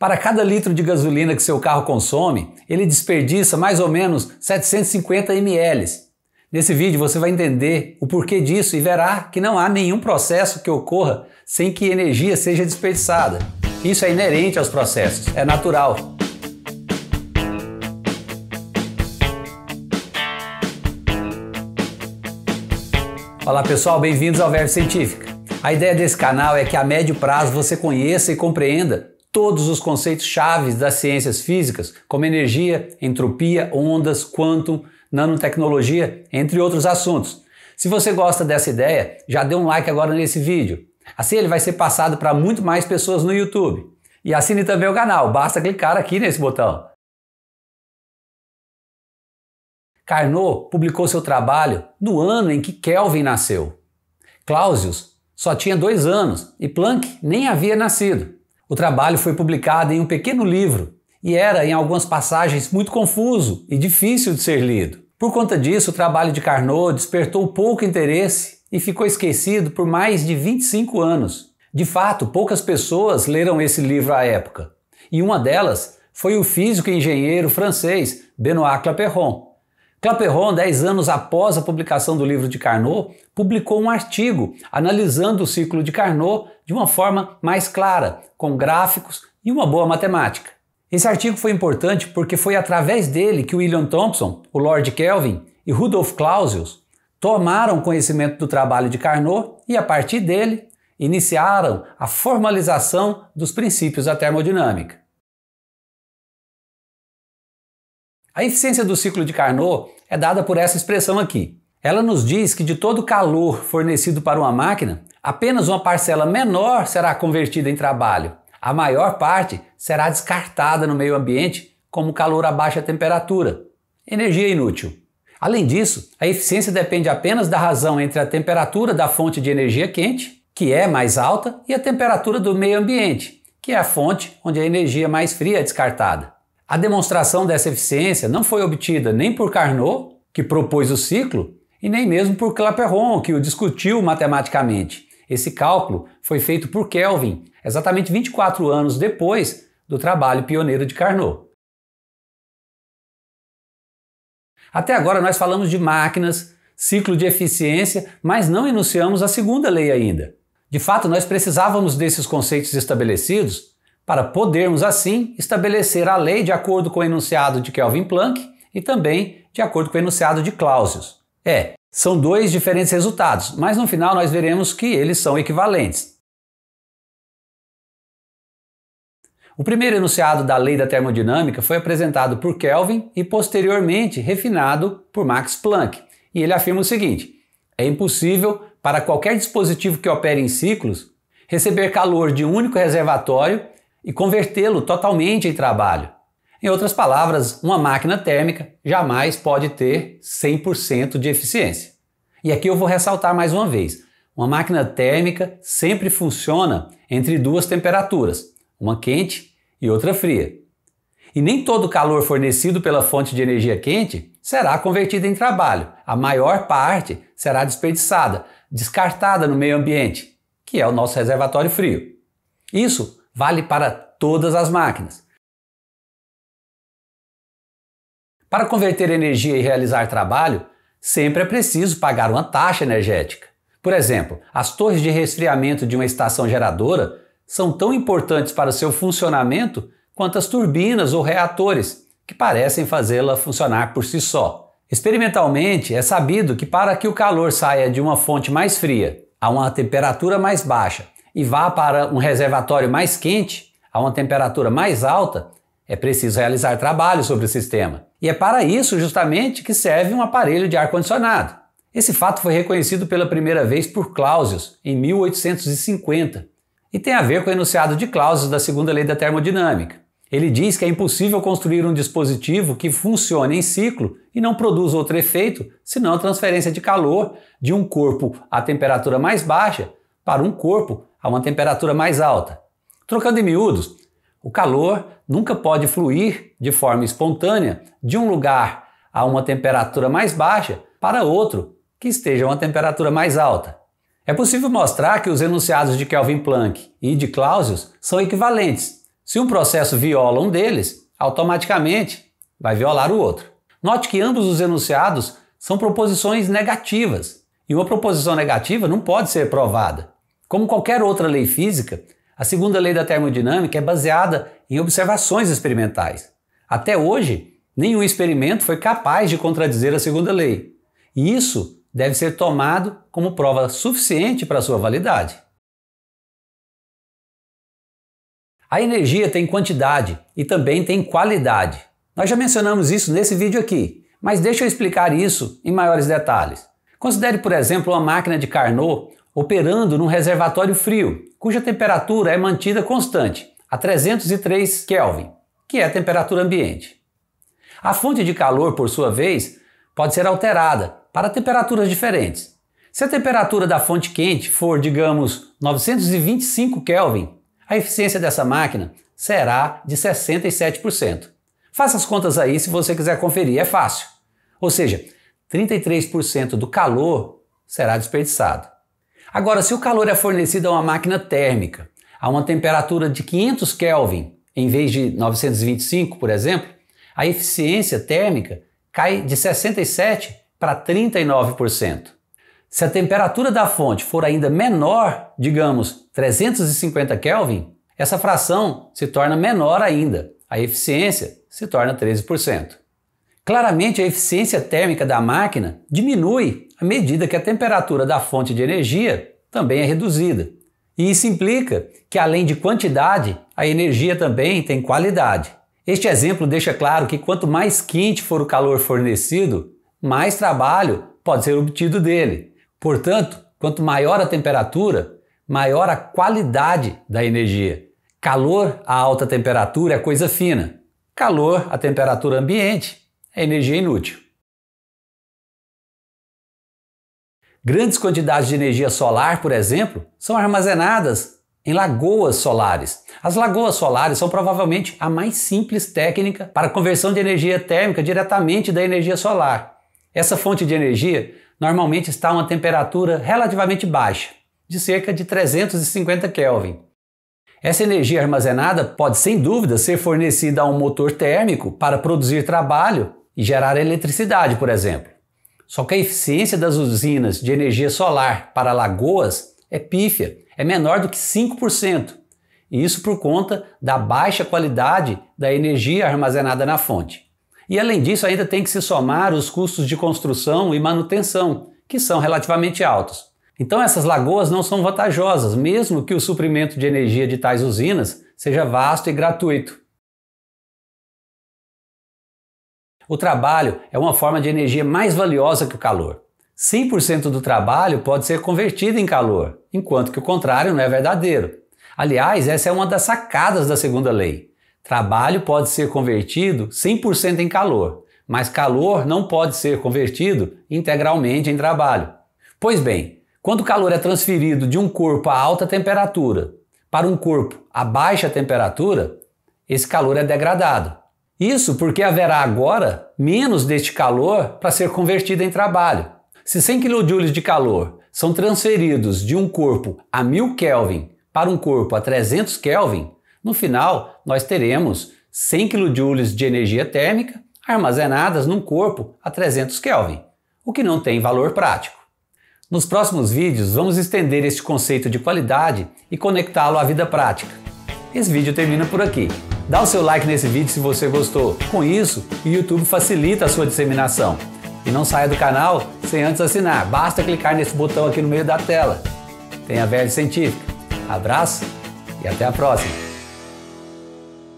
Para cada litro de gasolina que seu carro consome, ele desperdiça mais ou menos 750 ml. Nesse vídeo você vai entender o porquê disso e verá que não há nenhum processo que ocorra sem que energia seja desperdiçada. Isso é inerente aos processos, é natural. Olá pessoal, bem-vindos ao Verbo Científica. A ideia desse canal é que a médio prazo você conheça e compreenda todos os conceitos chaves das ciências físicas, como energia, entropia, ondas, quantum, nanotecnologia, entre outros assuntos. Se você gosta dessa ideia, já dê um like agora nesse vídeo. Assim ele vai ser passado para muito mais pessoas no YouTube. E assine também o canal, basta clicar aqui nesse botão. Carnot publicou seu trabalho no ano em que Kelvin nasceu. Clausius só tinha dois anos e Planck nem havia nascido. O trabalho foi publicado em um pequeno livro e era, em algumas passagens, muito confuso e difícil de ser lido. Por conta disso, o trabalho de Carnot despertou pouco interesse e ficou esquecido por mais de 25 anos. De fato, poucas pessoas leram esse livro à época, e uma delas foi o físico e engenheiro francês Benoît Clapeyron, Clapeyron, dez anos após a publicação do livro de Carnot, publicou um artigo analisando o ciclo de Carnot de uma forma mais clara, com gráficos e uma boa matemática. Esse artigo foi importante porque foi através dele que William Thompson, o Lord Kelvin e Rudolf Clausius tomaram conhecimento do trabalho de Carnot e, a partir dele, iniciaram a formalização dos princípios da termodinâmica. A eficiência do ciclo de Carnot é dada por essa expressão aqui. Ela nos diz que de todo o calor fornecido para uma máquina, apenas uma parcela menor será convertida em trabalho. A maior parte será descartada no meio ambiente como calor a baixa temperatura. Energia inútil. Além disso, a eficiência depende apenas da razão entre a temperatura da fonte de energia quente, que é mais alta, e a temperatura do meio ambiente, que é a fonte onde a energia mais fria é descartada. A demonstração dessa eficiência não foi obtida nem por Carnot, que propôs o ciclo, e nem mesmo por Clapeyron, que o discutiu matematicamente. Esse cálculo foi feito por Kelvin, exatamente 24 anos depois do trabalho pioneiro de Carnot. Até agora nós falamos de máquinas, ciclo de eficiência, mas não enunciamos a segunda lei ainda. De fato, nós precisávamos desses conceitos estabelecidos para podermos assim estabelecer a lei de acordo com o enunciado de Kelvin Planck e também de acordo com o enunciado de Clausius. É, são dois diferentes resultados, mas no final nós veremos que eles são equivalentes. O primeiro enunciado da lei da termodinâmica foi apresentado por Kelvin e posteriormente refinado por Max Planck, e ele afirma o seguinte: é impossível para qualquer dispositivo que opere em ciclos receber calor de um único reservatório e convertê-lo totalmente em trabalho. Em outras palavras, uma máquina térmica jamais pode ter 100% de eficiência. E aqui eu vou ressaltar mais uma vez: uma máquina térmica sempre funciona entre duas temperaturas, uma quente e outra fria. E nem todo o calor fornecido pela fonte de energia quente será convertido em trabalho. A maior parte será desperdiçada, descartada no meio ambiente, que é o nosso reservatório frio. Isso vale para todas as máquinas. Para converter energia e realizar trabalho, sempre é preciso pagar uma taxa energética. Por exemplo, as torres de resfriamento de uma estação geradora são tão importantes para seu funcionamento quanto as turbinas ou reatores, que parecem fazê-la funcionar por si só. Experimentalmente, é sabido que para que o calor saia de uma fonte mais fria a uma temperatura mais baixa e vá para um reservatório mais quente, a uma temperatura mais alta, é preciso realizar trabalho sobre o sistema. E é para isso, justamente, que serve um aparelho de ar-condicionado. Esse fato foi reconhecido pela primeira vez por Clausius, em 1850, e tem a ver com o enunciado de Clausius da segunda lei da termodinâmica. Ele diz que é impossível construir um dispositivo que funcione em ciclo e não produza outro efeito senão a transferência de calor de um corpo à temperatura mais baixa para um corpo a uma temperatura mais alta. Trocando em miúdos, o calor nunca pode fluir de forma espontânea de um lugar a uma temperatura mais baixa para outro que esteja a uma temperatura mais alta. É possível mostrar que os enunciados de Kelvin Planck e de Clausius são equivalentes. Se um processo viola um deles, automaticamente vai violar o outro. Note que ambos os enunciados são proposições negativas, e uma proposição negativa não pode ser provada. Como qualquer outra lei física, a segunda lei da termodinâmica é baseada em observações experimentais. Até hoje, nenhum experimento foi capaz de contradizer a segunda lei. E isso deve ser tomado como prova suficiente para sua validade. A energia tem quantidade e também tem qualidade. Nós já mencionamos isso nesse vídeo aqui, mas deixa eu explicar isso em maiores detalhes. Considere, por exemplo, uma máquina de Carnot operando num reservatório frio, cuja temperatura é mantida constante, a 303 Kelvin, que é a temperatura ambiente. A fonte de calor, por sua vez, pode ser alterada para temperaturas diferentes. Se a temperatura da fonte quente for, digamos, 925 Kelvin, a eficiência dessa máquina será de 67%. Faça as contas aí se você quiser conferir, é fácil. Ou seja, 33% do calor será desperdiçado. Agora, se o calor é fornecido a uma máquina térmica a uma temperatura de 500 Kelvin em vez de 925, por exemplo, a eficiência térmica cai de 67 para 39%. Se a temperatura da fonte for ainda menor, digamos 350 Kelvin, essa fração se torna menor ainda. A eficiência se torna 13%. Claramente, a eficiência térmica da máquina diminui à medida que a temperatura da fonte de energia também é reduzida. E isso implica que, além de quantidade, a energia também tem qualidade. Este exemplo deixa claro que quanto mais quente for o calor fornecido, mais trabalho pode ser obtido dele. Portanto, quanto maior a temperatura, maior a qualidade da energia. Calor a alta temperatura é coisa fina. Calor a temperatura ambiente é energia inútil. Grandes quantidades de energia solar, por exemplo, são armazenadas em lagoas solares. As lagoas solares são provavelmente a mais simples técnica para conversão de energia térmica diretamente da energia solar. Essa fonte de energia normalmente está a uma temperatura relativamente baixa, de cerca de 350 Kelvin. Essa energia armazenada pode, sem dúvida, ser fornecida a um motor térmico para produzir trabalho e gerar eletricidade, por exemplo. Só que a eficiência das usinas de energia solar para lagoas é pífia, é menor do que 5%. E isso por conta da baixa qualidade da energia armazenada na fonte. E além disso, ainda tem que se somar os custos de construção e manutenção, que são relativamente altos. Então, essas lagoas não são vantajosas, mesmo que o suprimento de energia de tais usinas seja vasto e gratuito. O trabalho é uma forma de energia mais valiosa que o calor. 100% do trabalho pode ser convertido em calor, enquanto que o contrário não é verdadeiro. Aliás, essa é uma das sacadas da segunda lei. Trabalho pode ser convertido 100% em calor, mas calor não pode ser convertido integralmente em trabalho. Pois bem, quando o calor é transferido de um corpo a alta temperatura para um corpo a baixa temperatura, esse calor é degradado. Isso porque haverá agora menos deste calor para ser convertido em trabalho. Se 100 kJ de calor são transferidos de um corpo a 1000 Kelvin para um corpo a 300 Kelvin, no final nós teremos 100 kJ de energia térmica armazenadas num corpo a 300 Kelvin, o que não tem valor prático. Nos próximos vídeos vamos estender este conceito de qualidade e conectá-lo à vida prática. Esse vídeo termina por aqui. Dá o seu like nesse vídeo se você gostou. Com isso, o YouTube facilita a sua disseminação. E não saia do canal sem antes assinar. Basta clicar nesse botão aqui no meio da tela. Tenha a científico. científica. Abraço e até a próxima.